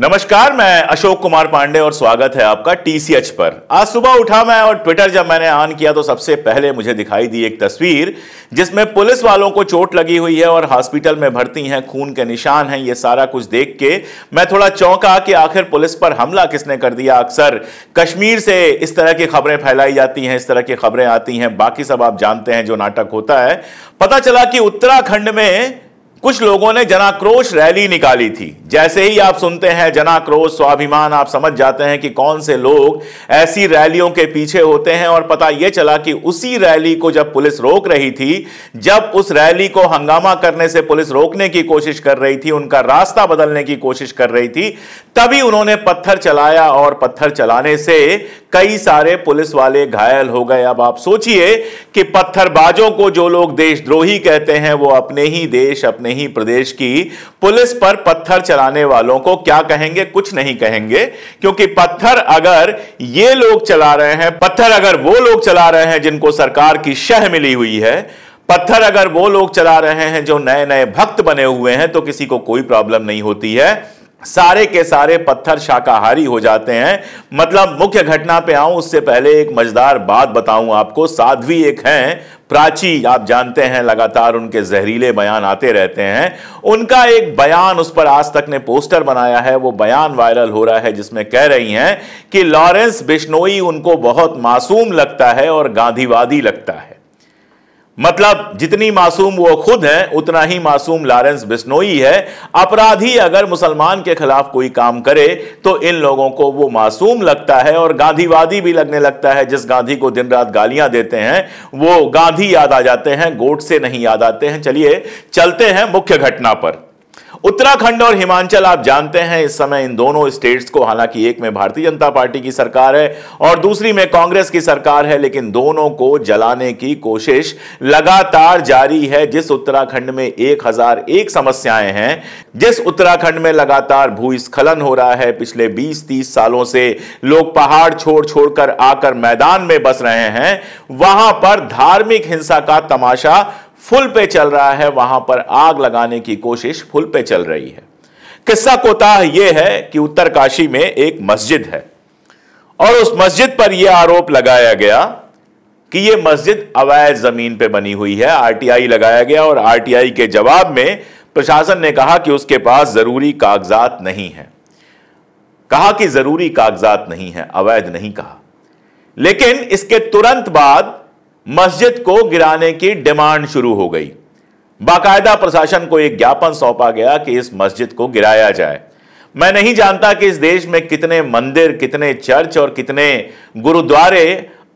नमस्कार मैं अशोक कुमार पांडे और स्वागत है आपका टीसीएच पर आज सुबह उठा मैं और ट्विटर जब मैंने ऑन किया तो सबसे पहले मुझे दिखाई दी एक तस्वीर जिसमें पुलिस वालों को चोट लगी हुई है और हॉस्पिटल में भर्ती हैं खून के निशान हैं ये सारा कुछ देख के मैं थोड़ा चौंका कि आखिर पुलिस पर हमला किसने कर दिया अक्सर कश्मीर से इस तरह की खबरें फैलाई जाती हैं इस तरह की खबरें आती हैं बाकी सब आप जानते हैं जो नाटक होता है पता चला कि उत्तराखंड में कुछ लोगों ने जनाक्रोश रैली निकाली थी जैसे ही आप सुनते हैं जनाक्रोश स्वाभिमान आप समझ जाते हैं कि कौन से लोग ऐसी रैलियों के पीछे होते हैं और पता यह चला कि उसी रैली को जब पुलिस रोक रही थी जब उस रैली को हंगामा करने से पुलिस रोकने की कोशिश कर रही थी उनका रास्ता बदलने की कोशिश कर रही थी तभी उन्होंने पत्थर चलाया और पत्थर चलाने से कई सारे पुलिस वाले घायल हो गए अब आप सोचिए कि पत्थरबाजों को जो लोग देशद्रोही कहते हैं वो अपने ही देश अपने नहीं प्रदेश की पुलिस पर पत्थर चलाने वालों को क्या कहेंगे कुछ नहीं कहेंगे क्योंकि पत्थर अगर ये लोग चला रहे हैं पत्थर अगर वो लोग चला रहे हैं जिनको सरकार की शह मिली हुई है पत्थर अगर वो लोग चला रहे हैं जो नए नए भक्त बने हुए हैं तो किसी को कोई प्रॉब्लम नहीं होती है सारे के सारे पत्थर शाकाहारी हो जाते हैं मतलब मुख्य घटना पे आऊं उससे पहले एक मजेदार बात बताऊं आपको साध्वी एक हैं प्राची आप जानते हैं लगातार उनके जहरीले बयान आते रहते हैं उनका एक बयान उस पर आज तक ने पोस्टर बनाया है वो बयान वायरल हो रहा है जिसमें कह रही हैं कि लॉरेंस बिश्नोई उनको बहुत मासूम लगता है और गांधीवादी लगता है मतलब जितनी मासूम वो खुद हैं उतना ही मासूम लारेंस बिस्नोई है अपराधी अगर मुसलमान के खिलाफ कोई काम करे तो इन लोगों को वो मासूम लगता है और गांधीवादी भी लगने लगता है जिस गांधी को दिन रात गालियां देते हैं वो गांधी याद आ जाते हैं गोट से नहीं याद आते हैं चलिए चलते हैं मुख्य घटना पर उत्तराखंड और हिमाचल आप जानते हैं इस समय इन दोनों स्टेट्स को हालांकि एक में भारतीय जनता पार्टी की सरकार है और दूसरी में कांग्रेस की सरकार है लेकिन दोनों को जलाने की कोशिश लगातार जारी है जिस उत्तराखंड में एक हजार एक समस्याएं हैं जिस उत्तराखंड में लगातार भूस्खलन हो रहा है पिछले 20-30 सालों से लोग पहाड़ छोड़ छोड़कर आकर मैदान में बस रहे हैं वहां पर धार्मिक हिंसा का तमाशा फुल पे चल रहा है वहां पर आग लगाने की कोशिश फुल पे चल रही है किस्सा कोताह यह है कि उत्तरकाशी में एक मस्जिद है और उस मस्जिद पर यह आरोप लगाया गया कि यह मस्जिद अवैध जमीन पर बनी हुई है आरटीआई लगाया गया और आरटीआई के जवाब में प्रशासन ने कहा कि उसके पास जरूरी कागजात नहीं है कहा कि जरूरी कागजात नहीं है अवैध नहीं कहा लेकिन इसके तुरंत बाद मस्जिद को गिराने की डिमांड शुरू हो गई बाकायदा प्रशासन को एक ज्ञापन सौंपा गया कि इस मस्जिद को गिराया जाए मैं नहीं जानता कि इस देश में कितने मंदिर कितने चर्च और कितने गुरुद्वारे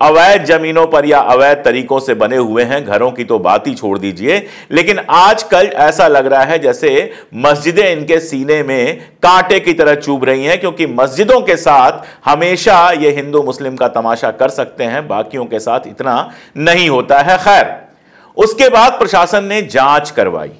अवैध जमीनों पर या अवैध तरीकों से बने हुए हैं घरों की तो बात ही छोड़ दीजिए लेकिन आजकल ऐसा लग रहा है जैसे मस्जिदें इनके सीने में कांटे की तरह चुभ रही हैं क्योंकि मस्जिदों के साथ हमेशा ये हिंदू मुस्लिम का तमाशा कर सकते हैं बाकियों के साथ इतना नहीं होता है खैर उसके बाद प्रशासन ने जांच करवाई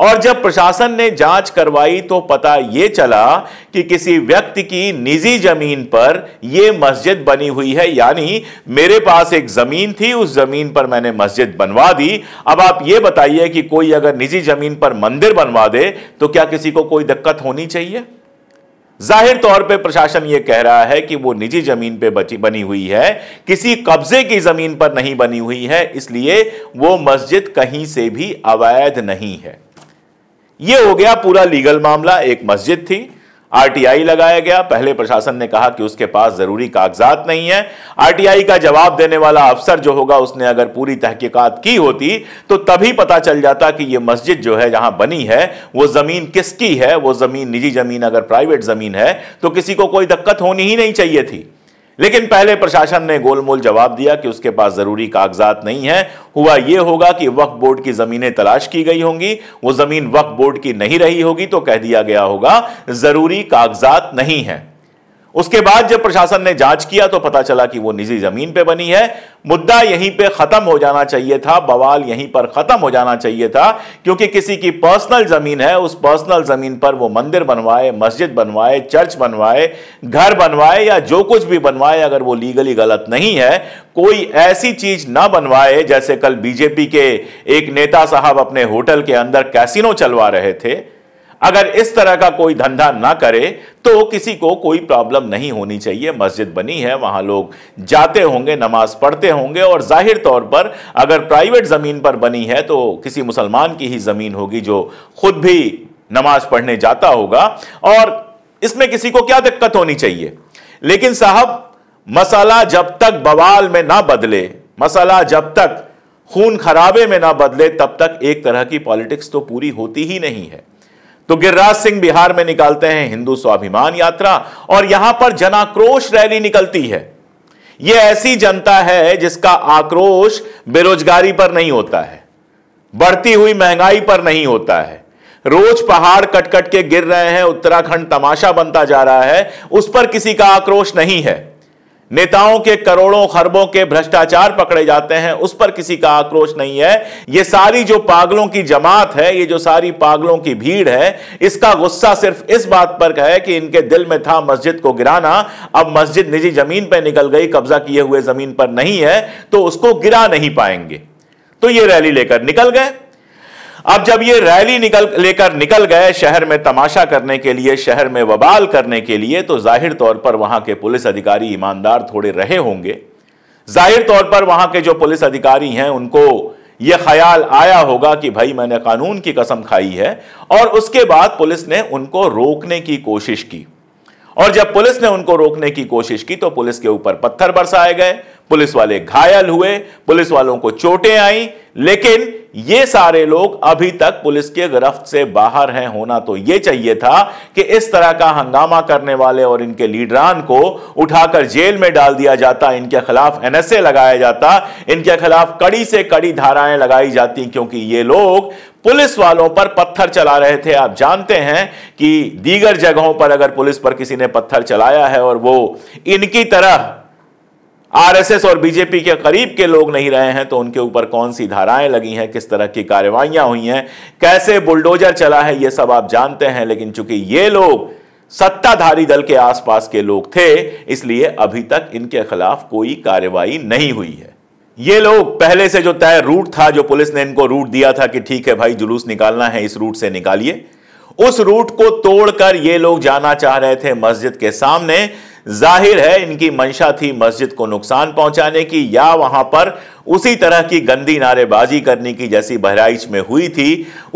और जब प्रशासन ने जांच करवाई तो पता यह चला कि किसी व्यक्ति की निजी जमीन पर यह मस्जिद बनी हुई है यानी मेरे पास एक जमीन थी उस जमीन पर मैंने मस्जिद बनवा दी अब आप ये बताइए कि कोई अगर निजी जमीन पर मंदिर बनवा दे तो क्या किसी को कोई दिक्कत होनी चाहिए जाहिर तौर पे प्रशासन ये कह रहा है कि वो निजी जमीन पे बची बनी हुई है किसी कब्जे की जमीन पर नहीं बनी हुई है इसलिए वो मस्जिद कहीं से भी अवैध नहीं है ये हो गया पूरा लीगल मामला एक मस्जिद थी आरटीआई लगाया गया पहले प्रशासन ने कहा कि उसके पास जरूरी कागजात नहीं है आरटीआई का जवाब देने वाला अफसर जो होगा उसने अगर पूरी तहकीकात की होती तो तभी पता चल जाता कि यह मस्जिद जो है जहां बनी है वो जमीन किसकी है वो जमीन निजी जमीन अगर प्राइवेट जमीन है तो किसी को कोई दिक्कत होनी ही नहीं चाहिए थी लेकिन पहले प्रशासन ने गोलमोल जवाब दिया कि उसके पास जरूरी कागजात नहीं है हुआ यह होगा कि वक्फ बोर्ड की जमीनें तलाश की गई होंगी वो जमीन वक्फ बोर्ड की नहीं रही होगी तो कह दिया गया होगा जरूरी कागजात नहीं है उसके बाद जब प्रशासन ने जांच किया तो पता चला कि वो निजी जमीन पे बनी है मुद्दा यहीं पे खत्म हो जाना चाहिए था बवाल यहीं पर खत्म हो जाना चाहिए था क्योंकि किसी की पर्सनल जमीन है उस पर्सनल जमीन पर वो मंदिर बनवाए मस्जिद बनवाए चर्च बनवाए घर बनवाए या जो कुछ भी बनवाए अगर वो लीगली गलत नहीं है कोई ऐसी चीज ना बनवाए जैसे कल बीजेपी के एक नेता साहब अपने होटल के अंदर कैसीनो चलवा रहे थे अगर इस तरह का कोई धंधा ना करे तो किसी को कोई प्रॉब्लम नहीं होनी चाहिए मस्जिद बनी है वहां लोग जाते होंगे नमाज पढ़ते होंगे और जाहिर तौर पर अगर प्राइवेट ज़मीन पर बनी है तो किसी मुसलमान की ही ज़मीन होगी जो खुद भी नमाज पढ़ने जाता होगा और इसमें किसी को क्या दिक्कत होनी चाहिए लेकिन साहब मसाला जब तक बवाल में ना बदले मसाला जब तक खून खराबे में ना बदले तब तक एक तरह की पॉलिटिक्स तो पूरी होती ही नहीं है तो गिरिराज सिंह बिहार में निकालते हैं हिंदू स्वाभिमान यात्रा और यहां पर जनाक्रोश रैली निकलती है यह ऐसी जनता है जिसका आक्रोश बेरोजगारी पर नहीं होता है बढ़ती हुई महंगाई पर नहीं होता है रोज पहाड़ कटकट के गिर रहे हैं उत्तराखंड तमाशा बनता जा रहा है उस पर किसी का आक्रोश नहीं है नेताओं के करोड़ों खरबों के भ्रष्टाचार पकड़े जाते हैं उस पर किसी का आक्रोश नहीं है ये सारी जो पागलों की जमात है ये जो सारी पागलों की भीड़ है इसका गुस्सा सिर्फ इस बात पर है कि इनके दिल में था मस्जिद को गिराना अब मस्जिद निजी जमीन पर निकल गई कब्जा किए हुए जमीन पर नहीं है तो उसको गिरा नहीं पाएंगे तो ये रैली लेकर निकल गए अब जब ये रैली निकल लेकर निकल गए शहर में तमाशा करने के लिए शहर में वबाल करने के लिए तो जाहिर तौर पर वहां के पुलिस अधिकारी ईमानदार थोड़े रहे होंगे जाहिर तौर पर वहां के जो पुलिस अधिकारी हैं उनको यह ख्याल आया होगा कि भाई मैंने कानून की कसम खाई है और उसके बाद पुलिस ने उनको रोकने की कोशिश की और जब पुलिस ने उनको रोकने की कोशिश की तो पुलिस के ऊपर पत्थर बरसाए गए पुलिस वाले घायल हुए पुलिस वालों को चोटें आई लेकिन ये सारे लोग अभी तक पुलिस के गिरफ्त से बाहर हैं होना तो ये चाहिए था कि इस तरह का हंगामा करने वाले और इनके लीडरान को उठाकर जेल में डाल दिया जाता इनके खिलाफ एनएसए लगाया जाता इनके खिलाफ कड़ी से कड़ी धाराएं लगाई जाती क्योंकि ये लोग पुलिस वालों पर पत्थर चला रहे थे आप जानते हैं कि दीगर जगहों पर अगर पुलिस पर किसी ने पत्थर चलाया है और वो इनकी तरह आरएसएस और बीजेपी के करीब के लोग नहीं रहे हैं तो उनके ऊपर कौन सी धाराएं लगी हैं किस तरह की कार्रवाइयां हुई हैं कैसे बुलडोजर चला है यह सब आप जानते हैं लेकिन चूंकि ये लोग सत्ताधारी दल के आसपास के लोग थे इसलिए अभी तक इनके खिलाफ कोई कार्रवाई नहीं हुई है ये लोग पहले से जो तय रूट था जो पुलिस ने इनको रूट दिया था कि ठीक है भाई जुलूस निकालना है इस रूट से निकालिए उस रूट को तोड़कर ये लोग जाना चाह रहे थे मस्जिद के सामने जाहिर है इनकी मंशा थी मस्जिद को नुकसान पहुंचाने की या वहां पर उसी तरह की गंदी नारेबाजी करने की जैसी बहराइच में हुई थी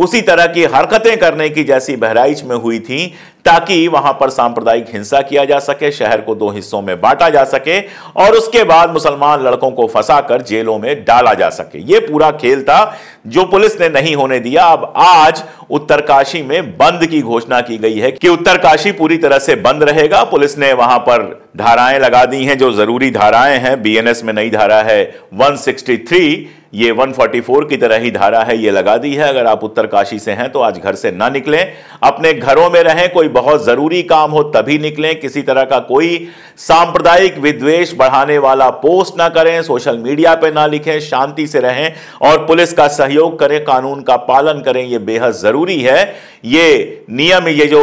उसी तरह की हरकतें करने की जैसी बहराइच में हुई थी ताकि वहां पर सांप्रदायिक हिंसा किया जा सके शहर को दो हिस्सों में बांटा जा सके और उसके बाद मुसलमान लड़कों को फंसाकर जेलों में डाला जा सके ये पूरा खेल था जो पुलिस ने नहीं होने दिया अब आज उत्तरकाशी में बंद की घोषणा की गई है कि उत्तरकाशी पूरी तरह से बंद रहेगा पुलिस ने वहां पर धाराएं लगा दी हैं जो ज़रूरी धाराएं हैं बीएनएस में नई धारा है 163 ये 144 की तरह ही धारा है ये लगा दी है अगर आप उत्तरकाशी से हैं तो आज घर से ना निकलें अपने घरों में रहें कोई बहुत ज़रूरी काम हो तभी निकलें किसी तरह का कोई सांप्रदायिक विद्वेष बढ़ाने वाला पोस्ट ना करें सोशल मीडिया पर ना लिखें शांति से रहें और पुलिस का सहयोग करें कानून का पालन करें ये बेहद ज़रूरी है ये नियम ये जो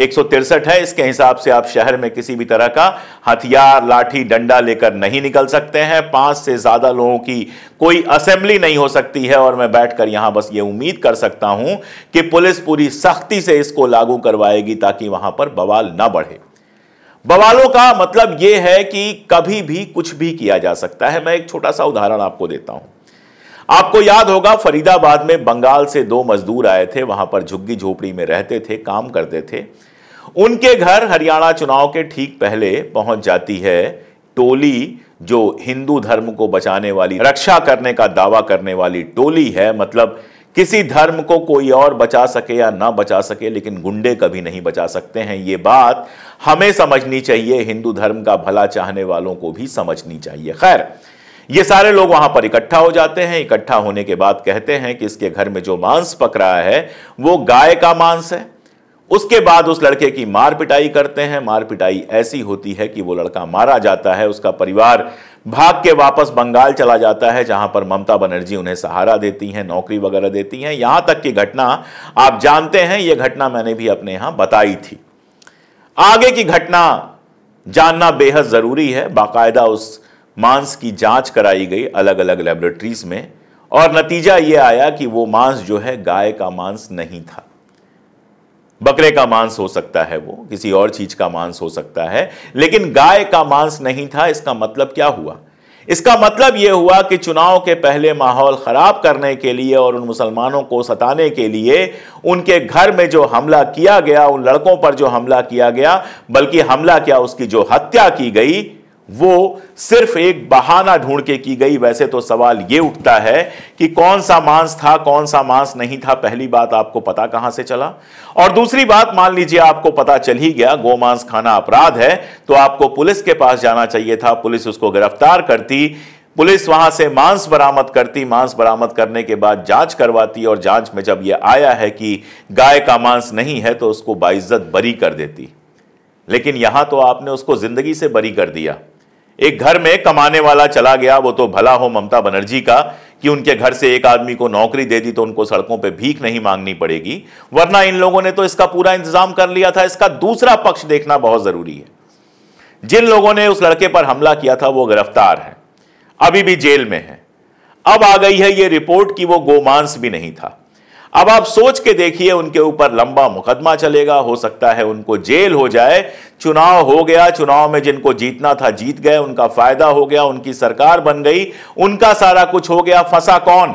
एक है इसके हिसाब से आप शहर में किसी भी तरह का हथियार लाठी डंडा लेकर नहीं निकल सकते हैं पांच से ज़्यादा लोगों की कोई असेंबली नहीं हो सकती है और मैं बैठकर यहां बस ये उम्मीद कर सकता हूं कि पुलिस पूरी सख्ती से इसको लागू करवाएगी ताकि वहां पर बवाल ना बढ़े बवालों का मतलब यह है कि कभी भी कुछ भी किया जा सकता है मैं एक छोटा सा उदाहरण आपको देता हूं आपको याद होगा फरीदाबाद में बंगाल से दो मजदूर आए थे वहां पर झुग्गी झोपड़ी में रहते थे काम करते थे उनके घर हरियाणा चुनाव के ठीक पहले पहुंच जाती है टोली जो हिंदू धर्म को बचाने वाली रक्षा करने का दावा करने वाली टोली है मतलब किसी धर्म को कोई और बचा सके या ना बचा सके लेकिन गुंडे कभी नहीं बचा सकते हैं ये बात हमें समझनी चाहिए हिंदू धर्म का भला चाहने वालों को भी समझनी चाहिए खैर ये सारे लोग वहां पर इकट्ठा हो जाते हैं इकट्ठा होने के बाद कहते हैं कि इसके घर में जो मांस पक रहा है वो गाय का मांस है उसके बाद उस लड़के की मार पिटाई करते हैं मार पिटाई ऐसी होती है कि वो लड़का मारा जाता है उसका परिवार भाग के वापस बंगाल चला जाता है जहां पर ममता बनर्जी उन्हें सहारा देती हैं नौकरी वगैरह देती हैं यहां तक की घटना आप जानते हैं यह घटना मैंने भी अपने यहां बताई थी आगे की घटना जानना बेहद ज़रूरी है बाकायदा उस मांस की जांच कराई गई अलग अलग लेबोरेटरीज में और नतीजा ये आया कि वो मांस जो है गाय का मांस नहीं था बकरे का मांस हो सकता है वो किसी और चीज का मांस हो सकता है लेकिन गाय का मांस नहीं था इसका मतलब क्या हुआ इसका मतलब यह हुआ कि चुनाव के पहले माहौल ख़राब करने के लिए और उन मुसलमानों को सताने के लिए उनके घर में जो हमला किया गया उन लड़कों पर जो हमला किया गया बल्कि हमला क्या उसकी जो हत्या की गई वो सिर्फ एक बहाना ढूंढ के की गई वैसे तो सवाल ये उठता है कि कौन सा मांस था कौन सा मांस नहीं था पहली बात आपको पता कहां से चला और दूसरी बात मान लीजिए आपको पता चल ही गया गोमांस खाना अपराध है तो आपको पुलिस के पास जाना चाहिए था पुलिस उसको गिरफ्तार करती पुलिस वहां से मांस बरामद करती मांस बरामद करने के बाद जांच करवाती और जांच में जब यह आया है कि गाय का मांस नहीं है तो उसको बाइज्जत बरी कर देती लेकिन यहां तो आपने उसको जिंदगी से बरी कर दिया एक घर में कमाने वाला चला गया वो तो भला हो ममता बनर्जी का कि उनके घर से एक आदमी को नौकरी दे दी तो उनको सड़कों पे भीख नहीं मांगनी पड़ेगी वरना इन लोगों ने तो इसका पूरा इंतजाम कर लिया था इसका दूसरा पक्ष देखना बहुत जरूरी है जिन लोगों ने उस लड़के पर हमला किया था वो गिरफ्तार है अभी भी जेल में है अब आ गई है ये रिपोर्ट कि वो गोमांस भी नहीं था अब आप सोच के देखिए उनके ऊपर लंबा मुकदमा चलेगा हो सकता है उनको जेल हो जाए चुनाव हो गया चुनाव में जिनको जीतना था जीत गए उनका फायदा हो गया उनकी सरकार बन गई उनका सारा कुछ हो गया फंसा कौन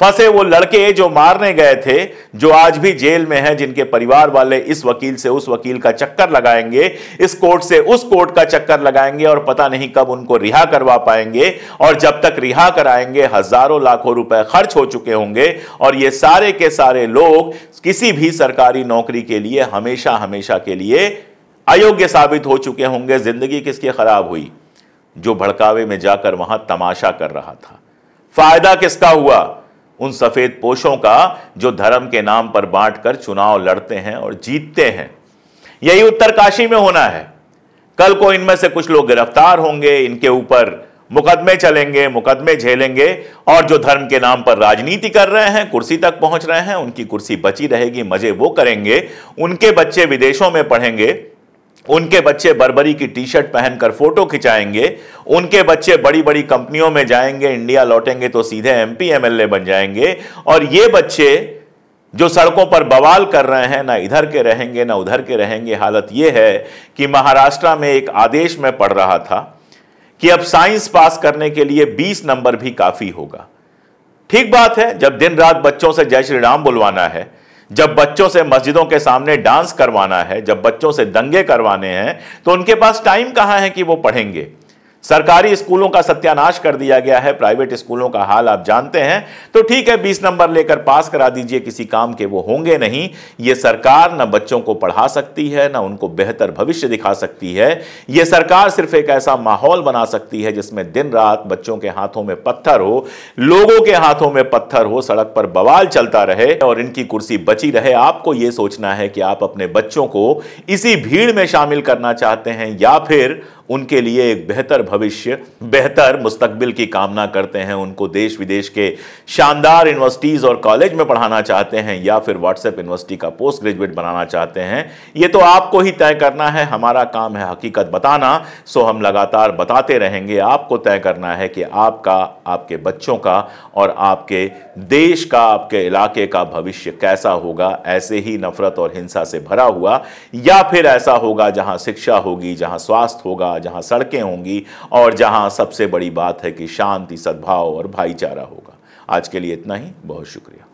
फंसे वो लड़के जो मारने गए थे जो आज भी जेल में हैं जिनके परिवार वाले इस वकील से उस वकील का चक्कर लगाएंगे इस कोर्ट से उस कोर्ट का चक्कर लगाएंगे और पता नहीं कब उनको रिहा करवा पाएंगे और जब तक रिहा कराएंगे हजारों लाखों रुपए खर्च हो चुके होंगे और ये सारे के सारे लोग किसी भी सरकारी नौकरी के लिए हमेशा हमेशा के लिए अयोग्य साबित हो चुके होंगे जिंदगी किसकी खराब हुई जो भड़कावे में जाकर वहां तमाशा कर रहा था फायदा किसका हुआ उन सफ़ेद पोशों का जो धर्म के नाम पर बांट कर चुनाव लड़ते हैं और जीतते हैं यही उत्तरकाशी में होना है कल को इनमें से कुछ लोग गिरफ्तार होंगे इनके ऊपर मुकदमे चलेंगे मुकदमे झेलेंगे और जो धर्म के नाम पर राजनीति कर रहे हैं कुर्सी तक पहुंच रहे हैं उनकी कुर्सी बची रहेगी मजे वो करेंगे उनके बच्चे विदेशों में पढ़ेंगे उनके बच्चे बर्बरी की टी शर्ट पहनकर फोटो खिंचाएंगे उनके बच्चे बड़ी बड़ी कंपनियों में जाएंगे इंडिया लौटेंगे तो सीधे एमपी एमएलए बन जाएंगे और ये बच्चे जो सड़कों पर बवाल कर रहे हैं ना इधर के रहेंगे ना उधर के रहेंगे हालत यह है कि महाराष्ट्र में एक आदेश में पढ़ रहा था कि अब साइंस पास करने के लिए 20 नंबर भी काफी होगा ठीक बात है जब दिन रात बच्चों से जय श्री राम बुलवाना है जब बच्चों से मस्जिदों के सामने डांस करवाना है जब बच्चों से दंगे करवाने हैं तो उनके पास टाइम कहाँ है कि वो पढ़ेंगे सरकारी स्कूलों का सत्यानाश कर दिया गया है प्राइवेट स्कूलों का हाल आप जानते हैं तो ठीक है बीस नंबर लेकर पास करा दीजिए किसी काम के वो होंगे नहीं ये सरकार न बच्चों को पढ़ा सकती है ना उनको बेहतर भविष्य दिखा सकती है ये सरकार सिर्फ एक ऐसा माहौल बना सकती है जिसमें दिन रात बच्चों के हाथों में पत्थर हो लोगों के हाथों में पत्थर हो सड़क पर बवाल चलता रहे और इनकी कुर्सी बची रहे आपको ये सोचना है कि आप अपने बच्चों को इसी भीड़ में शामिल करना चाहते हैं या फिर उनके लिए एक बेहतर भविष्य बेहतर मुस्तबिल की कामना करते हैं उनको देश विदेश के शानदार यूनिवर्सिटीज़ और कॉलेज में पढ़ाना चाहते हैं या फिर व्हाट्सएप यूनिवर्सिटी का पोस्ट ग्रेजुएट बनाना चाहते हैं ये तो आपको ही तय करना है हमारा काम है हकीकत बताना सो हम लगातार बताते रहेंगे आपको तय करना है कि आपका आपके बच्चों का और आपके देश का आपके इलाके का भविष्य कैसा होगा ऐसे ही नफरत और हिंसा से भरा हुआ या फिर ऐसा होगा जहां शिक्षा होगी जहां स्वास्थ्य होगा होगा जहां सड़कें होंगी और जहां सबसे बड़ी बात है कि शांति सद्भाव और भाईचारा होगा आज के लिए इतना ही बहुत शुक्रिया